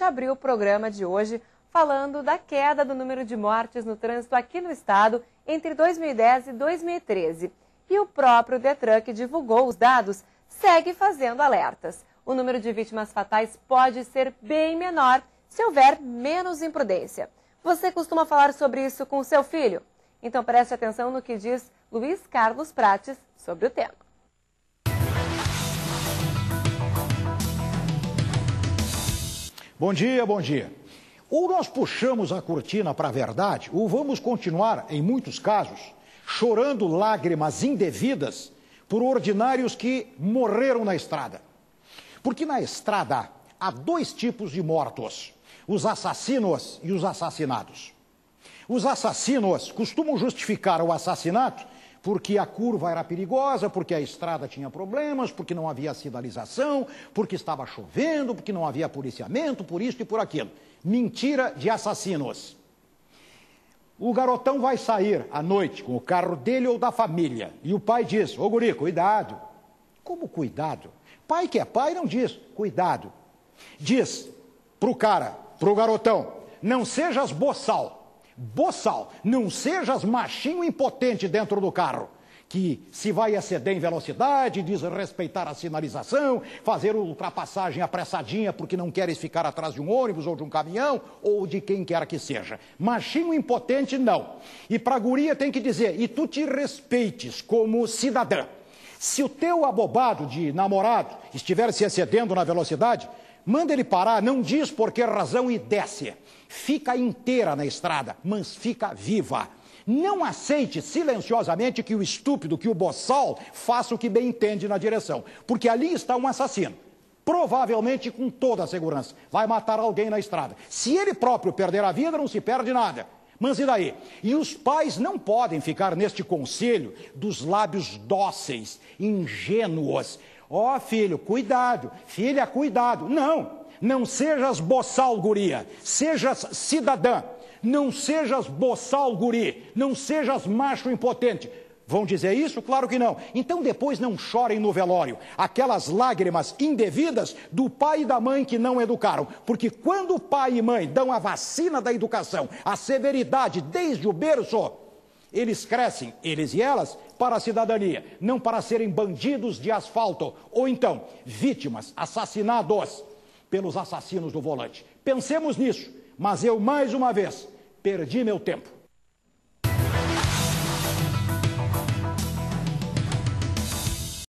gente abriu o programa de hoje falando da queda do número de mortes no trânsito aqui no estado entre 2010 e 2013. E o próprio Detran, que divulgou os dados, segue fazendo alertas. O número de vítimas fatais pode ser bem menor se houver menos imprudência. Você costuma falar sobre isso com seu filho? Então preste atenção no que diz Luiz Carlos Prates sobre o tema. Bom dia, bom dia. Ou nós puxamos a cortina para a verdade, ou vamos continuar, em muitos casos, chorando lágrimas indevidas por ordinários que morreram na estrada. Porque na estrada há dois tipos de mortos: os assassinos e os assassinados. Os assassinos costumam justificar o assassinato porque a curva era perigosa, porque a estrada tinha problemas, porque não havia sinalização, porque estava chovendo, porque não havia policiamento, por isso e por aquilo. Mentira de assassinos. O garotão vai sair à noite com o carro dele ou da família. E o pai diz: Ô guri, cuidado. Como cuidado? Pai que é pai não diz, cuidado. Diz pro cara, pro garotão: Não sejas boçal boçal. Não sejas machinho impotente dentro do carro. Que se vai exceder em velocidade, desrespeitar a sinalização, fazer ultrapassagem apressadinha porque não queres ficar atrás de um ônibus ou de um caminhão ou de quem quer que seja. Machinho impotente, não. E a guria tem que dizer, e tu te respeites como cidadã. Se o teu abobado de namorado estiver se excedendo na velocidade, Manda ele parar, não diz por que razão e desce. Fica inteira na estrada, mas fica viva. Não aceite silenciosamente que o estúpido, que o boçal, faça o que bem entende na direção. Porque ali está um assassino. Provavelmente com toda a segurança. Vai matar alguém na estrada. Se ele próprio perder a vida, não se perde nada. Mas e daí? E os pais não podem ficar neste conselho dos lábios dóceis, ingênuos, Ó oh, filho, cuidado. Filha, cuidado. Não, não sejas boçal, guria. Sejas cidadã. Não sejas boçal, guri. Não sejas macho impotente. Vão dizer isso? Claro que não. Então depois não chorem no velório aquelas lágrimas indevidas do pai e da mãe que não educaram. Porque quando o pai e mãe dão a vacina da educação, a severidade desde o berço, eles crescem, eles e elas, para a cidadania, não para serem bandidos de asfalto ou então vítimas, assassinados pelos assassinos do volante. Pensemos nisso, mas eu mais uma vez perdi meu tempo.